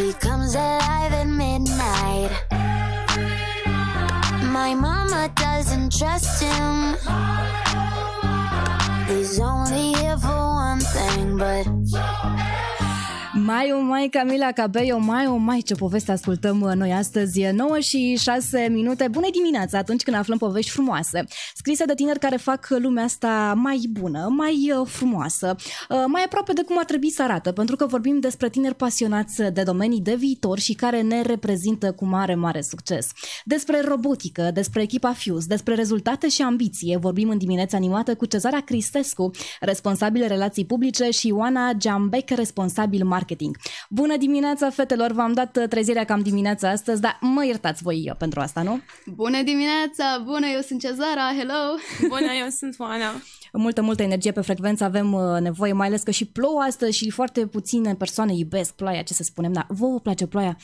He comes alive at midnight. My mama doesn't trust him. He's only here for one thing, but. Mai, o oh, mai, Camila Cabello, mai, o oh, mai, ce poveste ascultăm uh, noi astăzi, 9 și 6 minute. Bună dimineața, atunci când aflăm povești frumoase, scrise de tineri care fac uh, lumea asta mai bună, mai uh, frumoasă, mai aproape de cum ar trebui să arată, pentru că vorbim despre tineri pasionați de domenii de viitor și care ne reprezintă cu mare, mare succes. Despre robotică, despre echipa Fuse, despre rezultate și ambiție, vorbim în dimineața animată cu Cezara Cristescu, responsabil relații publice și Ioana Giambec, responsabil marketing marketing. Bună dimineața, fetelor! V-am dat uh, trezirea cam dimineața astăzi, dar mă iertați voi eu uh, pentru asta, nu? Bună dimineața! Bună, eu sunt Cezara, hello! Bună, eu sunt Oana! Multă, multă energie pe frecvență avem uh, nevoie, mai ales că și plouă astăzi și foarte puține persoane iubesc ploaia, ce să spunem, dar vă place ploaia?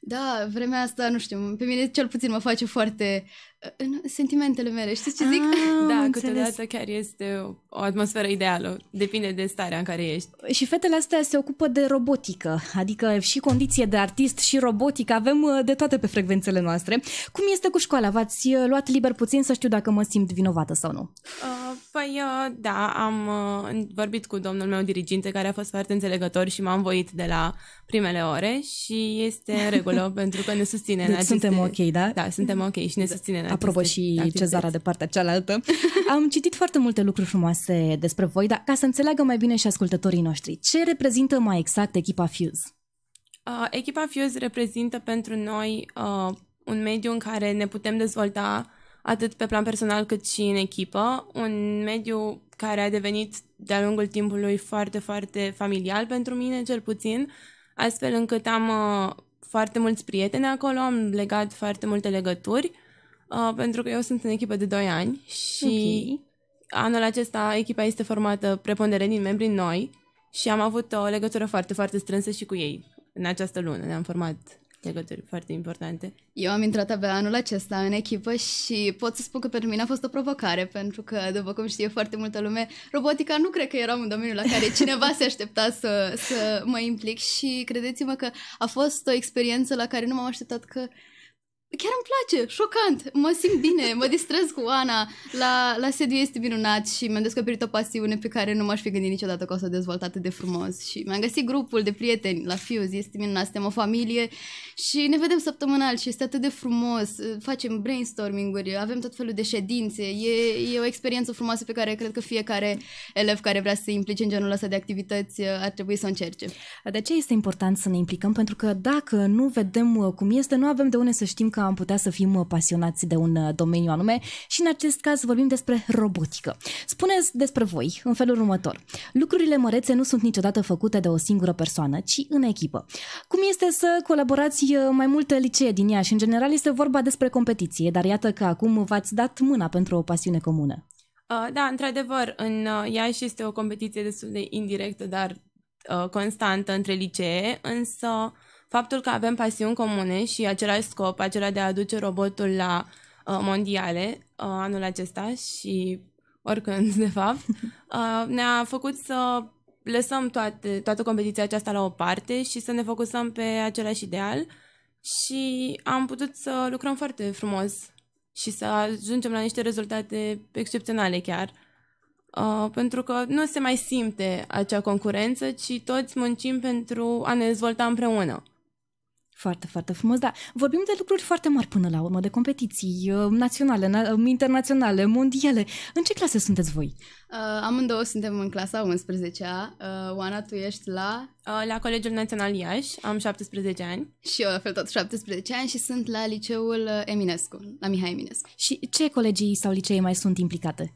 Da, vremea asta, nu știu, pe mine cel puțin mă face foarte în sentimentele mele, știți ce zic? Ah, da, câteodată chiar este o, o atmosferă ideală, depinde de starea în care ești. Și fetele astea se ocupă de robotică, adică și condiție de artist și robotică, avem uh, de toate pe frecvențele noastre. Cum este cu școala? V-ați uh, luat liber puțin să știu dacă mă simt vinovată sau nu? Uh, păi uh, da, am uh, vorbit cu domnul meu diriginte care a fost foarte înțelegător și m-am învoit de la primele ore și este în regulă pentru că ne susține deci în aceste... suntem ok, da? Da, suntem ok și ne da. susține aprobă și da, Cezara de partea cealaltă. Am citit foarte multe lucruri frumoase despre voi, dar ca să înțeleagă mai bine și ascultătorii noștri, ce reprezintă mai exact echipa Fuse? Uh, echipa Fuse reprezintă pentru noi uh, un mediu în care ne putem dezvolta atât pe plan personal cât și în echipă, un mediu care a devenit de-a lungul timpului foarte, foarte familial pentru mine, cel puțin, astfel încât am uh, foarte mulți prieteni acolo, am legat foarte multe legături Uh, pentru că eu sunt în echipă de 2 ani și okay. anul acesta echipa este formată preponderent din membrii noi și am avut o legătură foarte, foarte strânsă și cu ei în această lună. Ne-am format legături foarte importante. Eu am intrat abia anul acesta în echipă și pot să spun că pentru mine a fost o provocare, pentru că, după cum știe foarte multă lume, robotica nu cred că era un domeniu la care cineva se aștepta să, să mă implic și credeți-mă că a fost o experiență la care nu m-am așteptat că chiar îmi place, șocant, mă simt bine, mă distrez cu Ana, la, la sediu este minunat și mi-am descoperit o pasiune pe care nu m-aș fi gândit niciodată că o să o dezvolt atât de frumos și mi-am găsit grupul de prieteni la Fuse, este minunat, suntem o familie și ne vedem săptămânal și este atât de frumos, facem brainstorming-uri, avem tot felul de ședințe, e, e o experiență frumoasă pe care cred că fiecare elev care vrea să se implice în genul ăsta de activități ar trebui să o încerce. De ce este important să ne implicăm? Pentru că dacă nu vedem uh, cum este, nu avem de unde să știm că am putea să fim uh, pasionați de un uh, domeniu anume și în acest caz vorbim despre robotică. Spuneți despre voi în felul următor. Lucrurile mărețe nu sunt niciodată făcute de o singură persoană, ci în echipă. Cum este să colaborați uh, mai multe licee din și În general este vorba despre competiție, dar iată că acum v-ați dat mâna pentru o pasiune comună. Da, într-adevăr, în Iași este o competiție destul de indirectă, dar constantă între licee, însă faptul că avem pasiuni comune și același scop, acela de a aduce robotul la uh, mondiale uh, anul acesta și oricând, de fapt, uh, ne-a făcut să lăsăm toate, toată competiția aceasta la o parte și să ne focusăm pe același ideal și am putut să lucrăm foarte frumos și să ajungem la niște rezultate excepționale chiar. Uh, pentru că nu se mai simte acea concurență, ci toți muncim pentru a ne dezvolta împreună. Foarte, foarte frumos, da. Vorbim de lucruri foarte mari până la urmă, de competiții uh, naționale, na- uh, internaționale, mondiale. În ce clase sunteți voi? Uh, amândouă suntem în clasa 11-a. Uh, Oana, tu ești la... Uh, la Colegiul Național Iași, am 17 ani. Și eu la fel tot 17 ani și sunt la liceul uh, Eminescu, la Mihai Eminescu. Și ce colegii sau licee mai sunt implicate?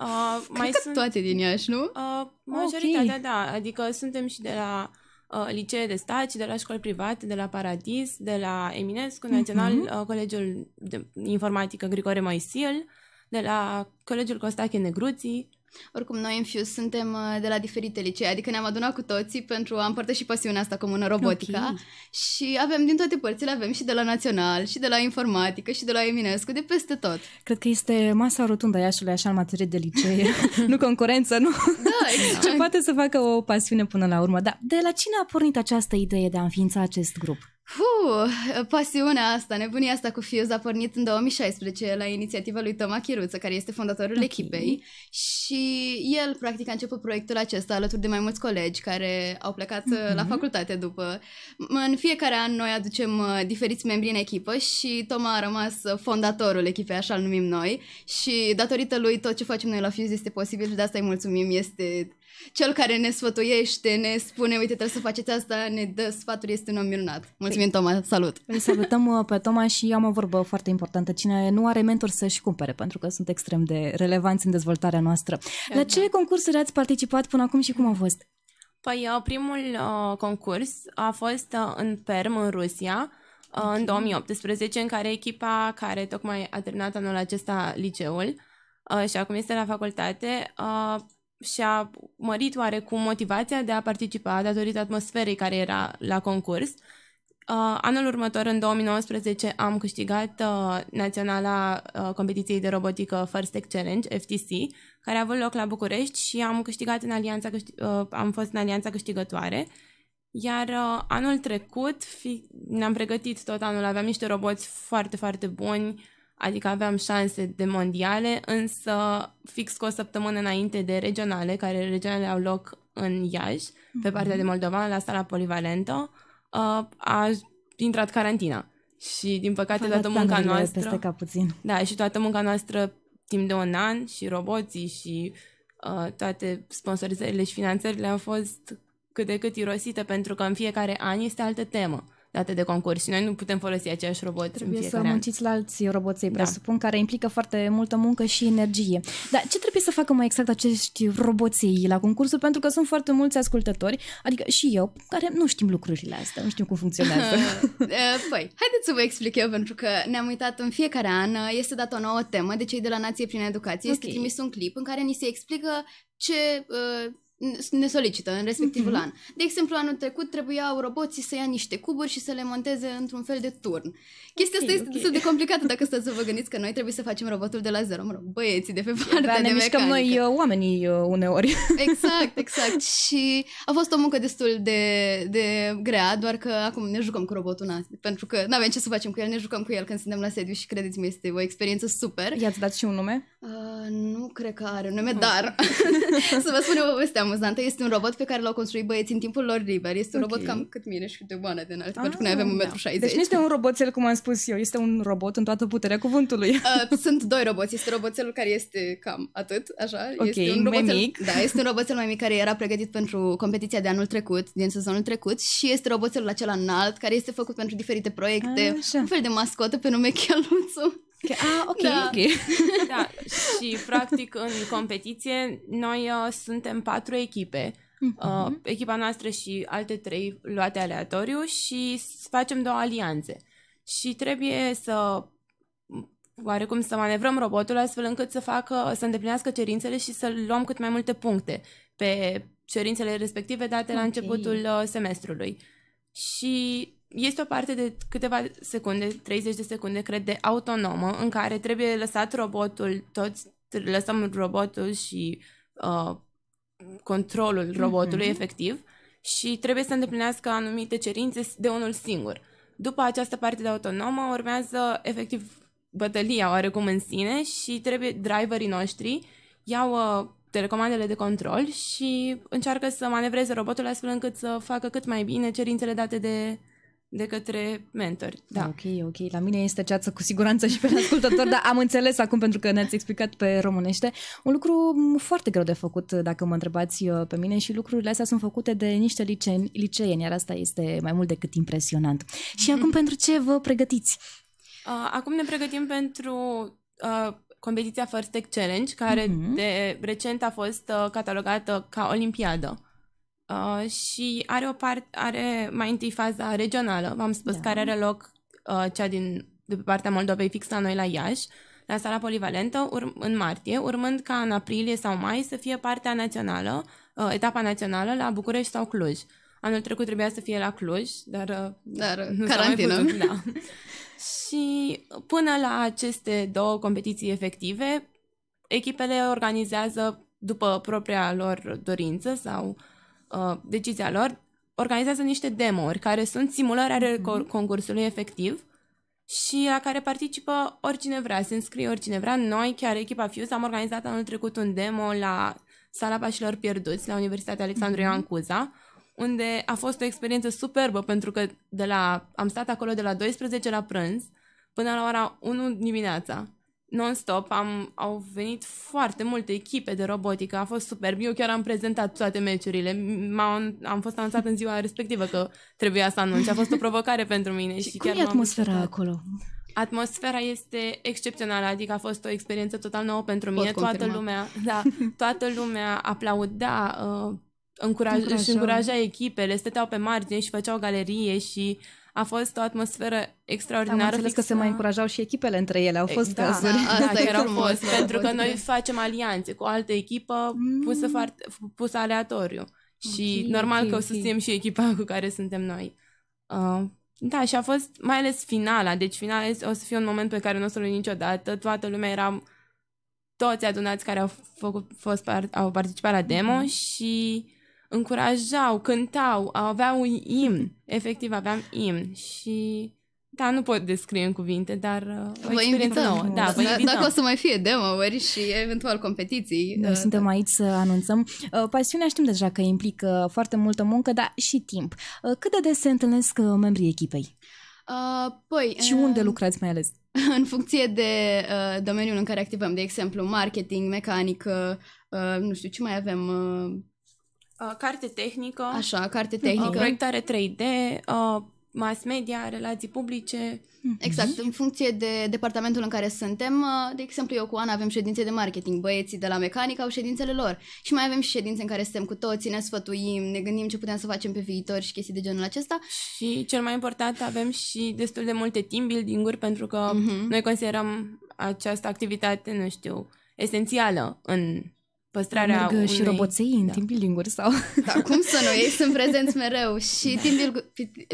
Uh, Cred mai că sunt toate din Iași, nu? Uh, ah, majoritatea, okay. da. Adică suntem și de la Uh, licee de stat și de la școli private, de la Paradis, de la Eminescu, mhm. Național, uh-huh. Colegiul de Informatică Grigore Moisil, de la Colegiul Costache Negruții, oricum, noi în Fuse suntem uh, de la diferite licee, adică ne-am adunat cu toții pentru a împărtăși pasiunea asta comună, robotica. Okay. Și avem din toate părțile, avem și de la Național, și de la Informatică, și de la Eminescu, de peste tot. Cred că este masa rotundă a Iașului, așa, în materie de licee. nu concurență, nu? Da, exact. Ce poate să facă o pasiune până la urmă. Dar de la cine a pornit această idee de a înființa acest grup? Fu, uh, pasiunea asta, nebunia asta cu Fuse a pornit în 2016 la inițiativa lui Toma Chiruță, care este fondatorul okay. echipei și el practic a început proiectul acesta alături de mai mulți colegi care au plecat mm-hmm. la mhm. facultate după. În fiecare an noi aducem uh, diferiți membri în echipă și Toma a rămas uh, fondatorul echipei, așa-l numim noi și datorită lui tot ce facem noi la Fuse este posibil și de asta îi mulțumim, este cel care ne sfătuiește, ne spune, uite, trebuie să faceți asta, ne dă sfaturi, este un om minunat. Mulțumim, păi, Toma, salut! Îi salutăm uh, pe Toma și am o vorbă foarte importantă. Cine nu are mentor să-și cumpere, pentru că sunt extrem de relevanți în dezvoltarea noastră. La exact. ce concursuri ați participat până acum și cum a fost? Păi, uh, primul uh, concurs a fost uh, în Perm, în Rusia, uh, okay. în 2018, în care echipa care tocmai a terminat anul acesta liceul uh, și acum este la facultate, uh, și-a mărit oarecum motivația de a participa datorită atmosferei care era la concurs. Uh, anul următor, în 2019, am câștigat uh, naționala uh, competiției de robotică First Tech Challenge, FTC, care a avut loc la București și am câștigat în alianța, uh, am fost în alianța câștigătoare. Iar uh, anul trecut fi, ne-am pregătit tot anul, aveam niște roboți foarte, foarte buni, adică aveam șanse de mondiale, însă fix cu o săptămână înainte de regionale, care regionale au loc în Iași, mm-hmm. pe partea mhm. de Moldova, la sala polivalentă, uh, a intrat carantina. Și, din păcate, Fă toată munca noastră... Peste ca puțin. Da, și toată munca noastră timp de un an și roboții și uh, toate sponsorizările și finanțările au fost cât de cât irosite pentru că în fiecare an este altă temă date de concurs și noi nu putem folosi aceeași robot Trebuie să munciți la alți roboței, da. presupun, da. care implică foarte multă muncă și energie. Dar ce trebuie să facă mai exact acești roboței la concursul? Pentru că sunt foarte mulți ascultători, adică și eu, care nu știm lucrurile astea, nu știm cum funcționează. Eh, păi, haideți să vă explic eu, pentru că ne-am uitat în fiecare an, este dată o nouă temă de cei de la Nație prin Educație, okay. este trimis un clip în care ni se explică ce... Uh, ne solicită în respectivul uh-huh. an. De exemplu, anul trecut trebuiau roboții să ia niște cuburi și să le monteze într-un fel de turn. Chestia okay, asta okay. este destul de complicată dacă stați să vă gândiți că noi trebuie să facem robotul de la zero, mă rog, băieții de pe partea Dar ne de mecanică. că uh, noi oamenii uh, uneori. Exact, exact. Și a fost o muncă destul de, de grea, doar că acum ne jucăm cu robotul na, pentru că nu avem ce să facem cu el, ne jucăm cu el când suntem la sediu și credeți mi este o experiență super. I-ați dat și un nume? Uh, nu cred că are un nume, hmm. dar să vă spun o poveste amuzantă. Este un robot pe care l-au construit băieții în timpul lor liber. Este un okay. robot cam cât mine și cât de bună de înalt, ah, pentru că noi ah, avem 1,60 da. Deci nu este un roboțel, cum am spus eu, este un robot în toată puterea cuvântului. Uh, sunt doi roboți. Este roboțelul care este cam atât, așa. Okay, este un roboțel, mai mic. Da, este un roboțel mai mic care era pregătit pentru competiția de anul trecut, din sezonul trecut și este roboțelul acela înalt care este făcut pentru diferite proiecte, A, un fel de mascotă pe nume Cheluțu. Ah, ok, da. ok. Da. Și, practic, în competiție, noi uh, suntem patru echipe. Uh-huh. Uh, mhm. echipa noastră și alte trei luate aleatoriu și facem două alianțe. Și trebuie să oarecum să manevrăm robotul astfel încât să facă, să îndeplinească cerințele și să luăm cât mai multe puncte pe cerințele respective date okay. la începutul uh, semestrului. Și este o parte de câteva secunde, 30 de secunde, cred, de autonomă, în care trebuie lăsat robotul, toți lăsăm robotul și uh, controlul mhm. robotului mm-hmm. efectiv și trebuie să îndeplinească anumite cerințe de unul singur. După această parte de autonomă urmează efectiv bătălia oarecum în sine și trebuie driverii noștri iau uh, telecomandele de control și încearcă să manevreze robotul astfel încât să facă cât mai bine cerințele date de de către mentori. Da. Ok, ok. La mine este ceață cu siguranță și pe ascultător, dar am înțeles acum pentru că ne-ați explicat pe românește. Un lucru foarte greu de făcut, uh, dacă mă întrebați uh, pe mine, și lucrurile astea sunt făcute de niște liceeni, iar asta este mai mult decât impresionant. Și mm-hmm. acum pentru ce vă pregătiți? Uh, acum ne pregătim pentru uh, competiția First Tech Challenge, care mm-hmm. de recent a fost catalogată ca olimpiadă. Uh, și are o parte, are mai întâi faza regională, v-am spus, da. care are loc uh, cea din, de pe partea Moldovei, fix la noi la Iași, la sala polivalentă, ur- în martie, urmând ca în aprilie sau mai să fie partea națională, uh, etapa națională la București sau Cluj. Anul trecut trebuia să fie la Cluj, dar, uh, dar uh, nu carantină. Mai putut, da. și până la aceste două competiții efective, echipele organizează după propria lor dorință sau uh, uh, decizia lor, organizează niște demo-uri care sunt simulări ale mm-hmm. concursului efectiv și la care participă oricine vrea, se înscrie oricine vrea. Noi, chiar echipa Fuse, am organizat anul trecut un demo la Sala Pașilor Pierduți la Universitatea Alexandru mhm. Ioan Cuza, unde a fost o experiență superbă pentru că de la, am stat acolo de la 12 la prânz până la ora 1 dimineața non-stop am, au venit foarte multe echipe de robotică, a fost superb. Eu chiar am prezentat toate meciurile, am am fost anunțat în ziua respectivă că trebuia să anunț. A fost o provocare pentru mine. Și, și cum chiar e atmosfera acolo? Atmosfera este excepțională, adică a fost o experiență total nouă pentru mine. toată lumea, da, toată lumea aplauda, uh, încuraj, își încuraja echipele, stăteau pe margine și făceau galerie și a fost o atmosferă extraordinară. Am înțeles fixă. că se mai încurajau și echipele între ele, au fost da, cazuri. Da, da chiar fost, pentru că noi facem alianțe cu o altă echipă mm. pusă, mm. foarte, pusă aleatoriu. Și okay, normal okay, că o susținem okay. și echipa cu care suntem noi. Uh, da, și a fost mai ales finala. Deci finala o să fie un moment pe care nu o să-l niciodată. Toată lumea era toți adunați care au, făcut, fost, au participat la demo mm-hmm. și încurajau, cântau, aveau un imn, efectiv aveam imn și da, nu pot descrie în cuvinte, dar uh, vă invităm. Nouă. Da, vă da, invităm. Dacă o să mai fie demo-uri și eventual competiții. Noi uh, suntem da. aici să anunțăm. Uh, pasiunea știm deja că implică foarte multă muncă, dar și timp. Uh, cât de des se întâlnesc uh, membrii echipei? Uh, păi, și unde uh, lucrați mai ales? În funcție de uh, domeniul în care activăm, de exemplu, marketing, mecanică, uh, nu știu ce mai avem, uh, Uh, carte tehnică. Așa, carte uh, tehnică. proiectare 3D, uh, mass media, relații publice. Mhm. Exact, în funcție de departamentul în care suntem, de exemplu eu cu Ana avem ședințe de marketing, băieții de la mecanică au ședințele lor și mai avem și ședințe în care suntem cu toții, ne sfătuim, ne gândim ce putem să facem pe viitor și chestii de genul acesta. Și cel mai important, avem și destul de multe team building-uri pentru că uh-huh. noi considerăm această activitate, nu știu, esențială în păstrarea Merg și roboței în da. team building sau... Da, cum să nu? Ei sunt prezenți mereu și team,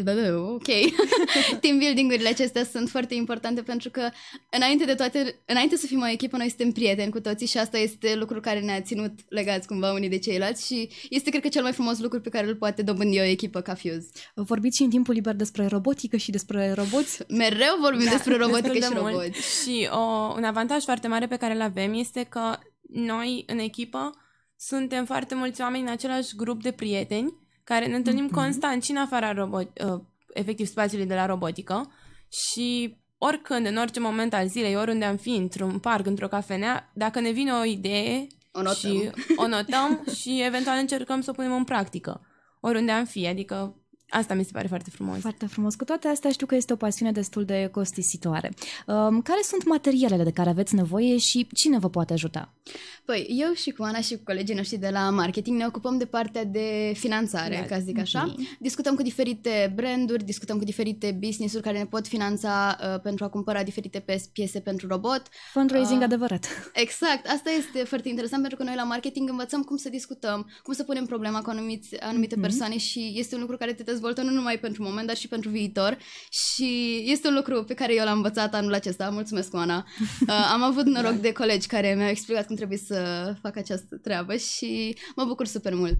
building ok, team building-urile acestea sunt foarte importante pentru că înainte de toate, înainte să fim o echipă, noi suntem prieteni cu toții și asta este lucrul care ne-a ținut legați cumva unii de ceilalți și este cred că cel mai frumos lucru pe care îl poate dobândi o echipă ca Fuse. Vorbiți și în timpul liber despre robotică și despre roboți? Mereu vorbim da, despre robotică și roboți. Și o, un avantaj foarte mare pe care îl avem este că noi în echipă suntem foarte mulți oameni în același grup de prieteni care ne întâlnim mm-hmm. constant și în afara robot, uh, efectiv spațiului de la robotică și oricând, în orice moment al zilei, oriunde am fi, într-un parc, într-o cafenea, dacă ne vine o idee o notăm. și o notăm și eventual încercăm să o punem în practică, oriunde am fi, adică Asta mi se pare foarte frumos. Foarte frumos. Cu toate astea știu că este o pasiune destul de costisitoare. Um, care sunt materialele de care aveți nevoie și cine vă poate ajuta? Păi, eu și cu Ana și cu colegii noștri de la marketing ne ocupăm de partea de finanțare, da. ca să zic așa. Okay. Discutăm cu diferite branduri, discutăm cu diferite business-uri care ne pot finanța uh, pentru a cumpăra diferite piese pentru robot. Fundraising uh, adevărat. Exact, asta este foarte interesant pentru că noi la marketing învățăm cum să discutăm, cum să punem problema cu anumite anumite mm-hmm. persoane și este un lucru care te dezvoltă nu numai pentru moment, dar și pentru viitor și este un lucru pe care eu l-am învățat anul acesta. Mulțumesc, Ana. Uh, am avut noroc de colegi care mi-au explicat cum trebuie să fac această treabă și mă bucur super mult.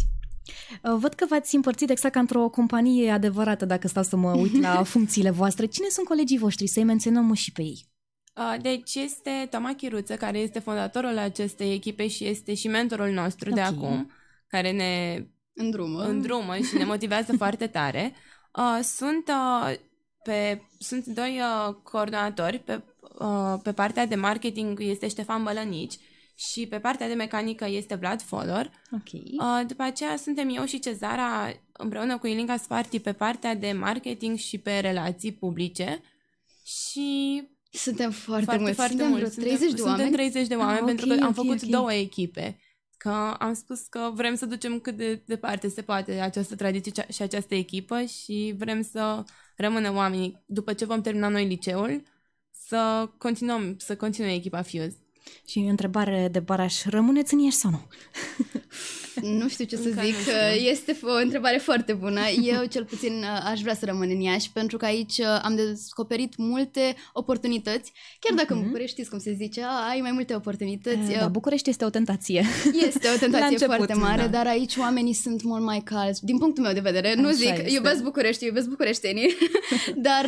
Uh, văd că v-ați împărțit exact ca într-o companie adevărată, dacă stau să mă uit la funcțiile voastre. Cine sunt colegii voștri? Să-i menționăm și pe ei. Uh, deci este Toma Chiruță, care este fondatorul acestei echipe și este și mentorul nostru okay. de acum, care ne îndrumă, îndrumă și ne motivează foarte tare. Uh, sunt, pe, sunt doi coordonatori pe, pe partea de marketing este Ștefan Bălănici și pe partea de mecanică este Vlad Fodor. Okay. Uh, după aceea suntem eu și Cezara împreună cu Ilinca Sparti pe partea de marketing și pe relații publice și suntem foarte, foarte mulți, foarte suntem mulți. 30 suntem, de oameni? Suntem 30 de ah, oameni ah, okay, pentru că am okay, făcut okay. două echipe. Că am spus că vrem să ducem cât de departe se poate această tradiție și această echipă și vrem să rămână oamenii, după ce vom termina noi liceul, să continuăm, să continuăm echipa Fuse. Și întrebare de Baraș, rămâneți în Iași sau nu? nu știu ce să zic, uh, este o întrebare foarte bună. Eu cel puțin uh, aș vrea să rămân în Iași pentru că aici uh, am descoperit multe oportunități. Chiar dacă mm-hmm. în mhm. București știți cum se zice, ai mai multe oportunități. Eh, da, București este o tentație. Este o tentație început, foarte mare, da. dar aici oamenii sunt mult mai calzi. Din punctul meu de vedere, Așa nu zic, este. iubesc București, iubesc bucureștenii, dar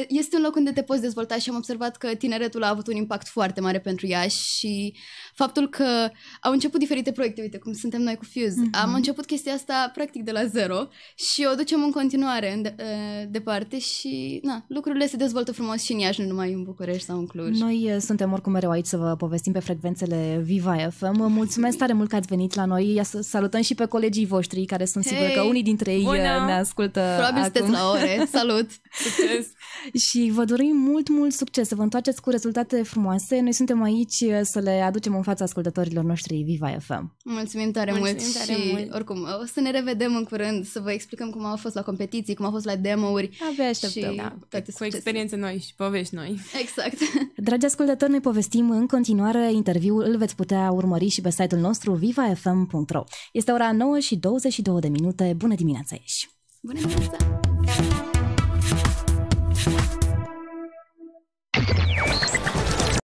e, este un loc unde te poți dezvolta și am observat că tineretul a avut un impact foarte mare pentru Iași și faptul că au început diferite proiecte, uite cum sunt suntem noi cu Fuse. Mm-hmm. Am început chestia asta practic de la zero și o ducem în continuare în de, uh, departe și na, lucrurile se dezvoltă frumos și în Iași, nu numai în București sau în Cluj. Noi uh, suntem oricum mereu aici să vă povestim pe frecvențele Viva FM. Mulțumesc tare mult că ați venit la noi. Ia să salutăm și pe colegii voștri care sunt hey, sigur că unii dintre ei bună. ne ascultă Probabil acum. sunteți la ore. Salut! succes! și vă dorim mult, mult succes să vă întoarceți cu rezultate frumoase. Noi suntem aici să le aducem în fața ascultătorilor noștri Viva FM. Mulțumim tare! tare mult tare și mult. oricum o să ne revedem în curând, să vă explicăm cum au fost la competiții, cum au fost la demo-uri. Abia așteptăm. Și da, da, toate cu experiențe noi și povești noi. Exact. Dragi ascultători, noi povestim în continuare interviul, îl veți putea urmări și pe site-ul nostru vivafm.ro. Este ora 9 și 22 de minute. Bună dimineața, Ești! Bună dimineața!